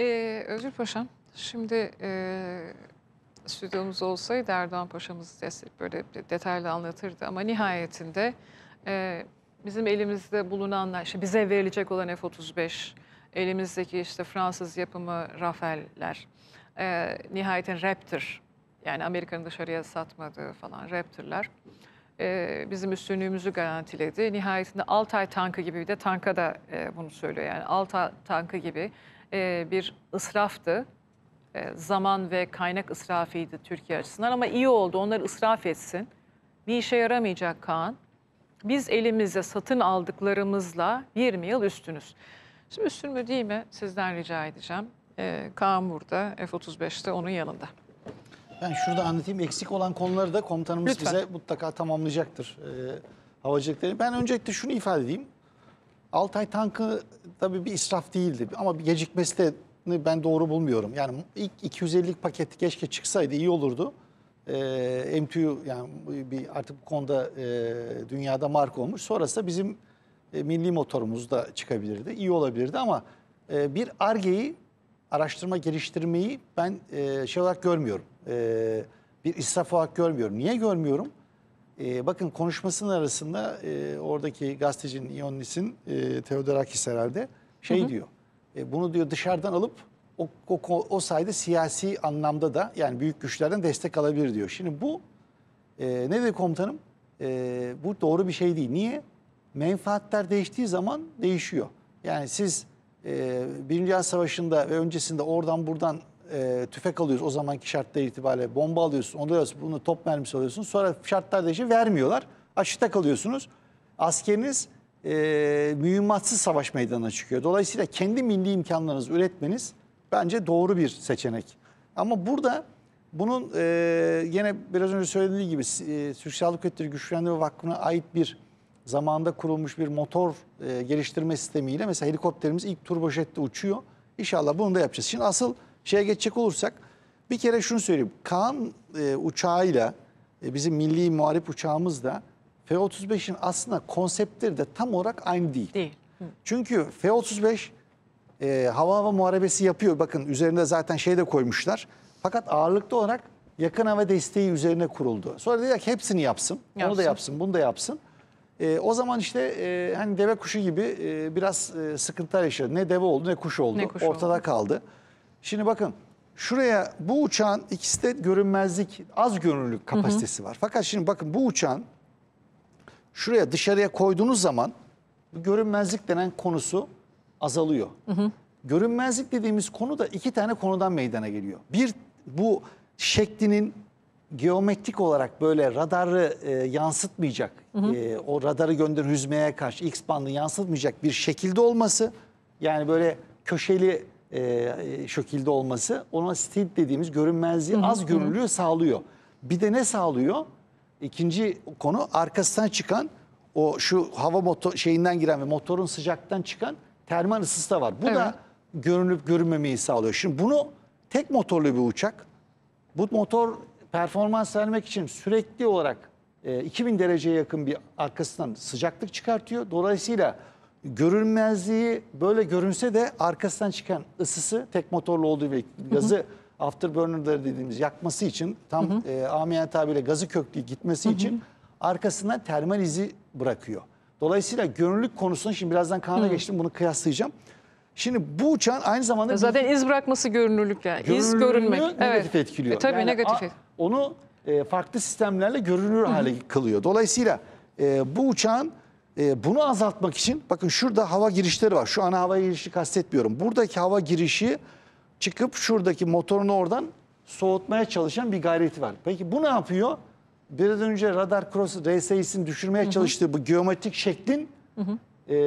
Ee, Özgür Paşam, şimdi e, stüdyomuz olsaydı Erdoğan Paşa'mız böyle detaylı anlatırdı ama nihayetinde e, bizim elimizde bulunan, işte bize verilecek olan F-35, elimizdeki işte Fransız yapımı Rafael'ler, e, ee, nihayetin Raptor, yani Amerika'nın dışarıya satmadığı falan Raptor'lar e, bizim üstünlüğümüzü garantiledi. Nihayetinde Altay tankı gibi bir de tanka da e, bunu söylüyor yani Altay tankı gibi e, bir israftı. E, zaman ve kaynak israfıydı Türkiye açısından ama iyi oldu onlar israf etsin. Bir işe yaramayacak Kaan. Biz elimize satın aldıklarımızla 20 yıl üstünüz. Şimdi üstün mü değil mi sizden rica edeceğim. E, Kaan burada F-35'te onun yanında. Ben şurada anlatayım. Eksik olan konuları da komutanımız Lütfen. bize mutlaka tamamlayacaktır. E, havacılıkları. Ben öncelikle şunu ifade edeyim. Altay tankı tabii bir israf değildi ama bir gecikmesi de ben doğru bulmuyorum. Yani ilk 250 paketi keşke çıksaydı iyi olurdu. E, ee, MTÜ yani bir artık bu konuda e, dünyada marka olmuş. Sonrasında bizim e, milli motorumuz da çıkabilirdi. İyi olabilirdi ama e, bir ARGE'yi araştırma geliştirmeyi ben e, şey olarak görmüyorum. E, bir israf olarak görmüyorum. Niye görmüyorum? E, bakın konuşmasının arasında e, oradaki gazetecinin Ionis'in, e, Theodorakis herhalde şey hı hı. diyor. E, bunu diyor dışarıdan alıp o, o, o sayede siyasi anlamda da yani büyük güçlerden destek alabilir diyor. Şimdi bu e, ne dedi komutanım? E, bu doğru bir şey değil. Niye? Menfaatler değiştiği zaman değişiyor. Yani siz e, Birinci Dünya Savaşı'nda ve öncesinde oradan buradan e, tüfek alıyorsun o zamanki şartlar itibariyle bomba alıyorsun onda alıyorsun bunu top mermisi alıyorsun sonra şartlar değişiyor vermiyorlar açıkta kalıyorsunuz askeriniz e, mühimmatsız savaş meydana çıkıyor dolayısıyla kendi milli imkanlarınızı üretmeniz bence doğru bir seçenek ama burada bunun e, yine biraz önce söylediği gibi e, Türk Silahlı Kuvvetleri Güçlendirme Vakfı'na ait bir zamanda kurulmuş bir motor e, geliştirme sistemiyle mesela helikopterimiz ilk turbojetle uçuyor. İnşallah bunu da yapacağız. Şimdi asıl Şeye geçecek olursak bir kere şunu söyleyeyim. Kaan e, uçağıyla e, bizim milli muharip uçağımız da F-35'in aslında konseptleri de tam olarak aynı değil. Değil. Hı. Çünkü F-35 e, hava hava muharebesi yapıyor. Bakın üzerinde zaten şey de koymuşlar. Fakat ağırlıklı olarak yakın hava desteği üzerine kuruldu. Sonra dediler ki hepsini yapsın. yapsın. Onu da yapsın, bunu da yapsın. E, o zaman işte e, hani deve kuşu gibi e, biraz e, sıkıntılar yaşadı. Ne deve oldu ne kuş oldu. Ne kuş Ortada oldu. kaldı. Şimdi bakın şuraya bu uçağın ikisi de görünmezlik az görünürlük kapasitesi var. Fakat şimdi bakın bu uçağın şuraya dışarıya koyduğunuz zaman bu görünmezlik denen konusu azalıyor. Hı hı. Görünmezlik dediğimiz konu da iki tane konudan meydana geliyor. Bir bu şeklinin geometrik olarak böyle radarı e, yansıtmayacak, hı hı. E, o radarı gönderen hüzmeye karşı X bandı yansıtmayacak bir şekilde olması. Yani böyle köşeli e, şekilde olması ona stil dediğimiz görünmezliği az görülüyor sağlıyor. Bir de ne sağlıyor? İkinci konu arkasından çıkan o şu hava motor şeyinden giren ve motorun sıcaktan çıkan termal ısısı da var. Bu Evet. da görünüp görünmemeyi sağlıyor. Şimdi bunu tek motorlu bir uçak bu motor performans vermek için sürekli olarak e, 2000 dereceye yakın bir arkasından sıcaklık çıkartıyor. Dolayısıyla görünmezliği böyle görünse de arkasından çıkan ısısı tek motorlu olduğu ve gazı afterburner dediğimiz yakması için tam hı hı. e, amiyane tabiriyle gazı köklü gitmesi hı hı. için arkasından termal izi bırakıyor. Dolayısıyla görünürlük konusunda şimdi birazdan Kaan'a geçtim bunu kıyaslayacağım. Şimdi bu uçağın aynı zamanda... Zaten iz bırakması görünürlük yani. İz görünmek. negatif evet. etkiliyor. E, tabii yani negatif. Onu e, farklı sistemlerle görünür hale kılıyor. Dolayısıyla e, bu uçağın e, bunu azaltmak için bakın şurada hava girişleri var. Şu ana hava girişi kastetmiyorum. Buradaki hava girişi çıkıp şuradaki motorunu oradan soğutmaya çalışan bir gayreti var. Peki bu ne yapıyor? Biraz önce radar cross RSI'sini düşürmeye hı hı. çalıştığı bu geometrik şeklin hı hı. E,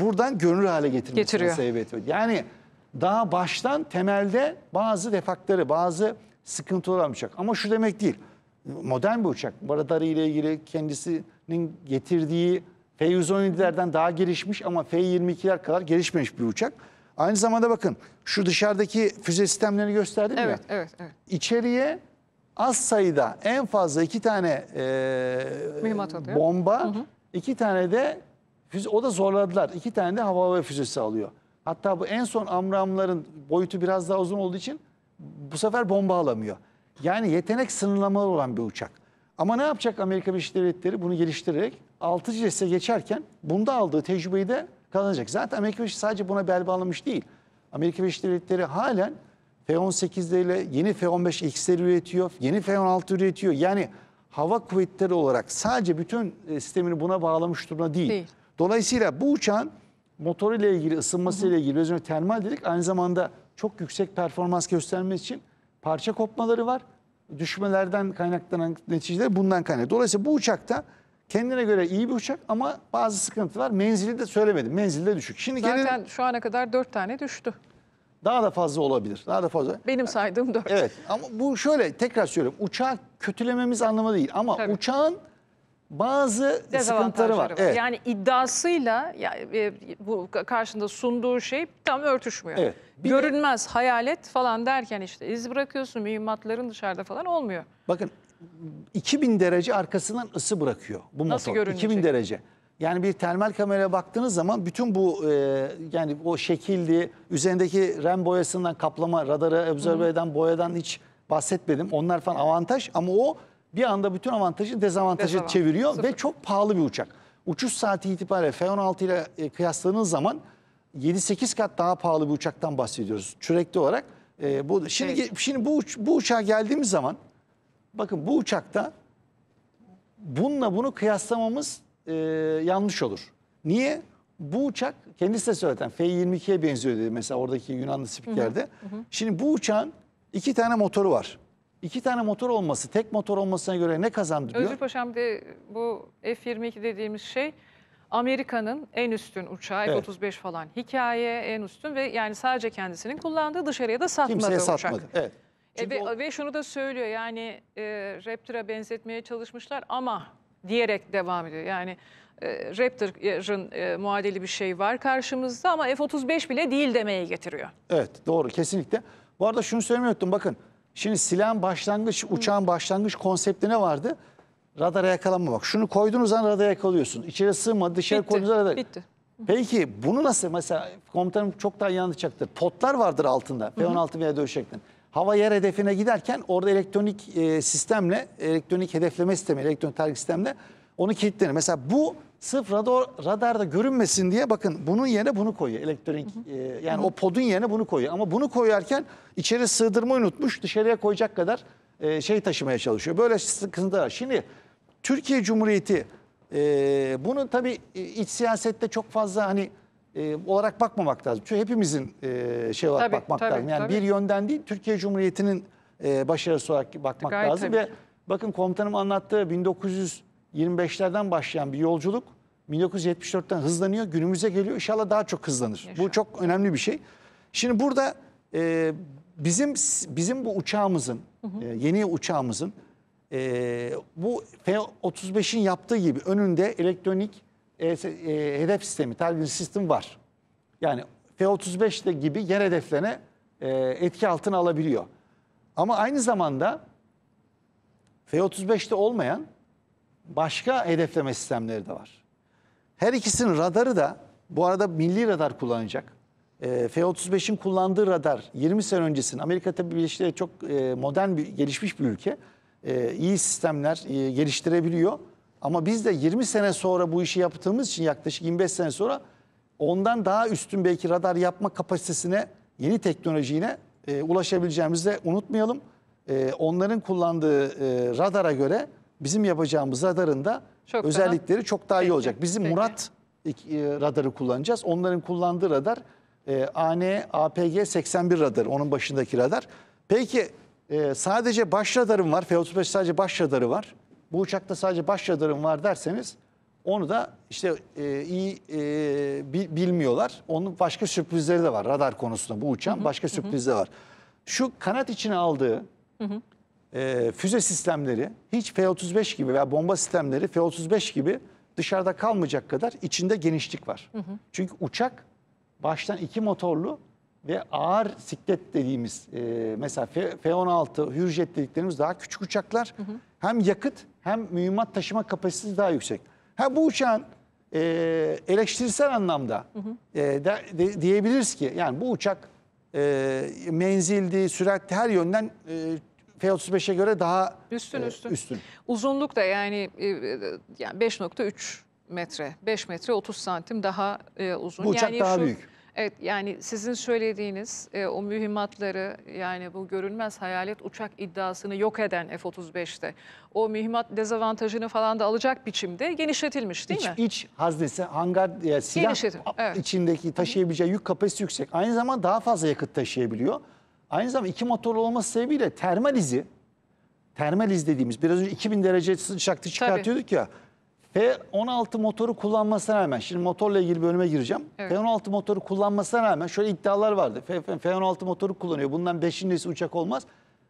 buradan görünür hale getirmesine sebep ediyor. Yani daha baştan temelde bazı defakları, bazı sıkıntılar olmayacak. Ama şu demek değil. Modern bir uçak. Radarı ile ilgili kendisinin getirdiği F-117'lerden daha gelişmiş ama F-22'ler kadar gelişmemiş bir uçak. Aynı zamanda bakın şu dışarıdaki füze sistemlerini gösterdim evet, ya. Evet, evet. İçeriye az sayıda en fazla iki tane e, bomba, hı hı. iki tane de füze, o da zorladılar. İki tane de hava ve füzesi alıyor. Hatta bu en son Amramların boyutu biraz daha uzun olduğu için bu sefer bomba alamıyor. Yani yetenek sınırlamalı olan bir uçak. Ama ne yapacak Amerika Birleşik Devletleri bunu geliştirerek 6 cilese geçerken bunda aldığı tecrübeyi de kazanacak. Zaten Amerika Birleşik sadece buna bel bağlamış değil. Amerika Birleşik Devletleri halen F-18'leriyle yeni F-15X'leri üretiyor, yeni F-16 üretiyor. Yani hava kuvvetleri olarak sadece bütün e, sistemini buna bağlamış durumda değil. değil. Dolayısıyla bu uçağın motoruyla ilgili, ısınmasıyla ilgili, biraz termal dedik. Aynı zamanda çok yüksek performans göstermesi için parça kopmaları var düşmelerden kaynaklanan neticeler bundan kaynaklı. Dolayısıyla bu uçakta kendine göre iyi bir uçak ama bazı sıkıntılar. Menzili de söylemedim. Menzili de düşük. Şimdi Zaten gelelim, şu ana kadar dört tane düştü. Daha da fazla olabilir. Daha da fazla. Benim saydığım dört. Evet ama bu şöyle tekrar söylüyorum. Uçağı kötülememiz anlamı değil ama Tabii. uçağın bazı sıkıntıları var. var. Evet. Yani iddiasıyla yani, e, bu karşında sunduğu şey tam örtüşmüyor. Evet. Bir Görünmez de, hayalet falan derken işte iz bırakıyorsun mühimmatların dışarıda falan olmuyor. Bakın 2000 derece arkasından ısı bırakıyor bu Nasıl Görünecek? 2000 derece. Yani bir termal kameraya baktığınız zaman bütün bu e, yani o şekildi, üzerindeki rem boyasından kaplama, radarı observe eden boyadan hiç bahsetmedim. Onlar falan avantaj ama o bir anda bütün avantajı dezavantaja Dezavantaj. çeviriyor Sıfır. ve çok pahalı bir uçak. Uçuş saati itibariyle F-16 ile e, kıyasladığınız zaman 7-8 kat daha pahalı bir uçaktan bahsediyoruz sürekli olarak. E, bu şimdi evet. şimdi bu uç, bu uçağa geldiğimiz zaman bakın bu uçakta bununla bunu kıyaslamamız e, yanlış olur. Niye? Bu uçak kendisi de söyleten F-22'ye benziyor dedi mesela oradaki Yunanlı spikerde. Hı hı. Şimdi bu uçağın iki tane motoru var. İki tane motor olması, tek motor olmasına göre ne kazandı? Özür Paşam de bu F-22 dediğimiz şey Amerika'nın en üstün uçağı evet. F-35 falan hikaye en üstün ve yani sadece kendisinin kullandığı dışarıya da satmadığı Kimseye uçak. satmadı. Evet. E ve, o... ve şunu da söylüyor yani e, Raptor'a benzetmeye çalışmışlar ama diyerek devam ediyor. Yani e, Raptor'ın e, muadili bir şey var karşımızda ama F-35 bile değil demeye getiriyor. Evet doğru kesinlikle. Bu arada şunu söylemiyordum bakın Şimdi silahın başlangıç, uçağın başlangıç konsepti ne vardı? Radara bak. Şunu koyduğunuz an radara yakalıyorsun. İçeri sığmadı, dışarı Bitti, koyduğunuz radara... Bitti. Peki bunu nasıl mesela komutanım çok daha iyi Potlar vardır altında. P-16 veya dövüş şeklinde. Hava yer hedefine giderken orada elektronik e, sistemle, elektronik hedefleme sistemi, elektronik target sistemle onu kilitlenir. Mesela bu Sırf radar, radarda görünmesin diye bakın bunun yerine bunu koyuyor. Elektronik hı hı. E, yani hı hı. o podun yerine bunu koyuyor. Ama bunu koyarken içeri sığdırmayı unutmuş dışarıya koyacak kadar e, şey taşımaya çalışıyor. Böyle sıkıntılar. Şimdi Türkiye Cumhuriyeti e, bunu tabii e, iç siyasette çok fazla hani e, olarak bakmamak lazım. Çünkü hepimizin e, şey olarak tabii, bakmak tabii, lazım. Yani tabii. bir yönden değil Türkiye Cumhuriyeti'nin e, başarısı olarak bakmak Gayet lazım. Tabii. Ve bakın komutanım anlattığı 1900 25'lerden başlayan bir yolculuk 1974'ten hızlanıyor. Günümüze geliyor. İnşallah daha çok hızlanır. Yaşa. Bu çok önemli bir şey. Şimdi burada e, bizim bizim bu uçağımızın, hı hı. E, yeni uçağımızın e, bu F-35'in yaptığı gibi önünde elektronik e, e, hedef sistemi, target sistem var. Yani F-35'te gibi yer hedeflerine e, etki altına alabiliyor. Ama aynı zamanda F-35'te olmayan başka hedefleme sistemleri de var. Her ikisinin radarı da bu arada milli radar kullanacak. E, ee, F-35'in kullandığı radar 20 sene öncesinin Amerika tabi Birleşik çok e, modern bir gelişmiş bir ülke. E, iyi sistemler e, geliştirebiliyor. Ama biz de 20 sene sonra bu işi yaptığımız için yaklaşık 25 sene sonra ondan daha üstün belki radar yapma kapasitesine yeni teknolojiyle e, ulaşabileceğimizi de unutmayalım. E, onların kullandığı e, radara göre bizim yapacağımız radarında çok özellikleri daha... çok daha iyi olacak. Bizim peki. Murat e, radarı kullanacağız. Onların kullandığı radar e, AN APG 81 radarı, onun başındaki radar. Peki e, sadece baş radarım var, F-35 sadece baş radarı var. Bu uçakta sadece baş radarım var derseniz onu da işte e, iyi e, bilmiyorlar. Onun başka sürprizleri de var radar konusunda bu uçağın. Hı hı, başka sürprizleri var. Şu kanat içine aldığı hı hı e, füze sistemleri hiç F-35 gibi veya bomba sistemleri F-35 gibi dışarıda kalmayacak kadar içinde genişlik var. Hı hı. Çünkü uçak baştan iki motorlu ve ağır siklet dediğimiz e, mesela F-16, Hürjet dediklerimiz daha küçük uçaklar. Hı hı. Hem yakıt hem mühimmat taşıma kapasitesi daha yüksek. Ha bu uçağın e, eleştirisel anlamda hı hı. E, de, de, diyebiliriz ki yani bu uçak e, menzildi, sürat her yönden e, F-35'e göre daha üstün, e, üstün. Uzunluk da yani, e, e yani 5.3 metre, 5 metre 30 santim daha e, uzun. Bu uçak yani daha şu, büyük. Evet yani sizin söylediğiniz e, o mühimmatları yani bu görünmez hayalet uçak iddiasını yok eden F-35'te o mühimmat dezavantajını falan da alacak biçimde genişletilmiş değil iç, mi? İç haznesi hangar e, silah evet. içindeki taşıyabileceği yük kapasitesi yüksek. Aynı zamanda daha fazla yakıt taşıyabiliyor. Aynı zamanda iki motorlu olması sebebiyle termal izi, termal iz dediğimiz biraz önce 2000 derece sıcaklık çıkartıyorduk ya. F-16 motoru kullanmasına rağmen, şimdi motorla ilgili bölüme gireceğim. Evet. F-16 motoru kullanmasına rağmen şöyle iddialar vardı. F-16 motoru kullanıyor, bundan beşincisi uçak olmaz.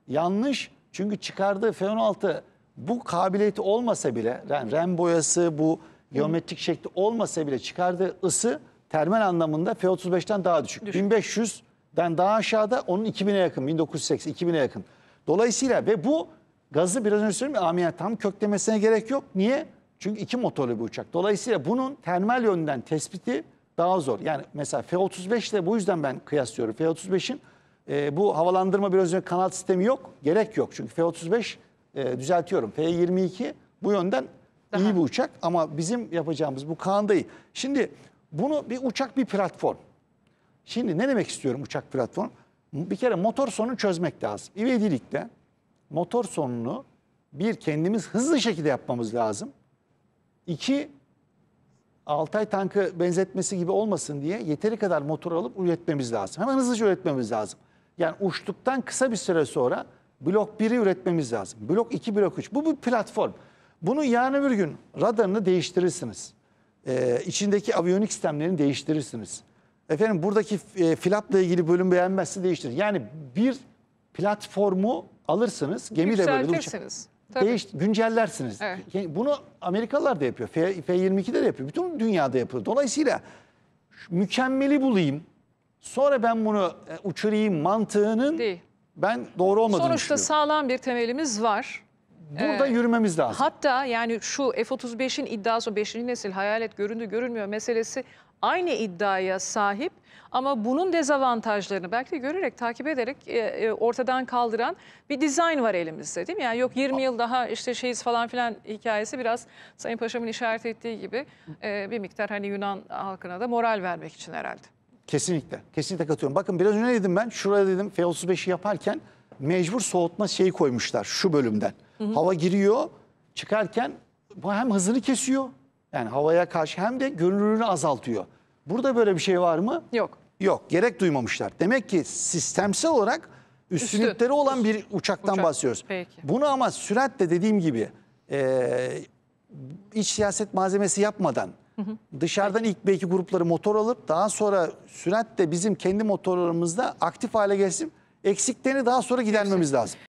Yanlış çünkü çıkardığı F-16 bu kabiliyeti olmasa bile, yani rem boyası bu geometrik şekli olmasa bile çıkardığı ısı termal anlamında F-35'ten daha düşük. düşük. 1500 yani daha aşağıda onun 2000'e yakın, 1980, 2000'e yakın. Dolayısıyla ve bu gazı biraz önce söyledim ya amiyat tam köklemesine gerek yok. Niye? Çünkü iki motorlu bir uçak. Dolayısıyla bunun termal yönden tespiti daha zor. Yani mesela F-35 ile bu yüzden ben kıyaslıyorum. F-35'in e, bu havalandırma biraz önce kanat sistemi yok. Gerek yok. Çünkü F-35 e, düzeltiyorum. F-22 bu yönden daha. iyi bir uçak ama bizim yapacağımız bu Kaan iyi. Şimdi bunu bir uçak bir platform. Şimdi ne demek istiyorum uçak platform? Bir kere motor sonunu çözmek lazım. İvedilik'te motor sonunu bir kendimiz hızlı şekilde yapmamız lazım. İki Altay tankı benzetmesi gibi olmasın diye yeteri kadar motor alıp üretmemiz lazım. Hemen hızlıca üretmemiz lazım. Yani uçtuktan kısa bir süre sonra blok 1'i üretmemiz lazım. Blok 2, blok 3. Bu bir platform. Bunu yarın bir gün radarını değiştirirsiniz. Ee, içindeki aviyonik sistemlerini değiştirirsiniz. Efendim buradaki e, Filat'la ilgili bölüm beğenmezse değiştir. Yani bir platformu alırsınız, gemiyle de böyle uçak. Değiş, güncellersiniz. Evet. Bunu Amerikalılar da yapıyor. F, F22'de de yapıyor. Bütün dünyada yapıyor. Dolayısıyla mükemmeli bulayım. Sonra ben bunu e, uçurayım mantığının Değil. ben doğru olmadığını Sonuçta sağlam bir temelimiz var. Burada ee, yürümemiz lazım. Hatta yani şu F-35'in iddiası, 5. nesil hayalet göründü görünmüyor meselesi aynı iddiaya sahip ama bunun dezavantajlarını belki de görerek, takip ederek e, e ortadan kaldıran bir dizayn var elimizde değil mi? Yani yok 20 yıl daha işte şeyiz falan filan hikayesi biraz Sayın Paşam'ın işaret ettiği gibi e, bir miktar hani Yunan halkına da moral vermek için herhalde. Kesinlikle, kesinlikle katıyorum. Bakın biraz önce dedim ben, şuraya dedim F-35'i yaparken mecbur soğutma şeyi koymuşlar şu bölümden. Hı hı. Hava giriyor, çıkarken hem hızını kesiyor yani havaya karşı hem de görünürlüğünü azaltıyor. Burada böyle bir şey var mı? Yok. Yok gerek duymamışlar. Demek ki sistemsel olarak üstünlükleri Üstü. olan bir uçaktan Uçak. bahsediyoruz. Peki. Bunu ama süratle dediğim gibi e, iç siyaset malzemesi yapmadan hı hı. dışarıdan Peki. ilk belki grupları motor alıp daha sonra süratle bizim kendi motorlarımızda aktif hale gelsin eksiklerini daha sonra gidermemiz lazım.